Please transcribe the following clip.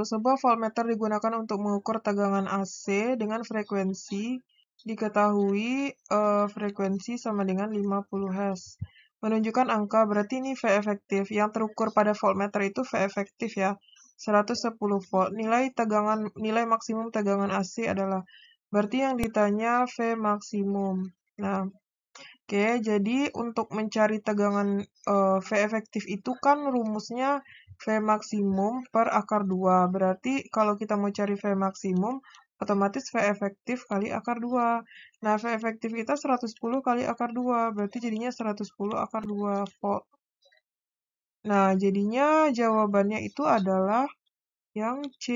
Sebuah voltmeter digunakan untuk mengukur tegangan AC dengan frekuensi diketahui uh, frekuensi sama dengan 50 Hz. Menunjukkan angka berarti ini V efektif. Yang terukur pada voltmeter itu V efektif ya. 110 volt. Nilai tegangan nilai maksimum tegangan AC adalah berarti yang ditanya V maksimum. Nah, Oke, jadi untuk mencari tegangan uh, V efektif itu kan rumusnya V maksimum per akar 2. Berarti kalau kita mau cari V maksimum, otomatis V efektif kali akar 2. Nah, V efektif kita 110 kali akar 2, berarti jadinya 110 akar 2 volt. Nah, jadinya jawabannya itu adalah yang C.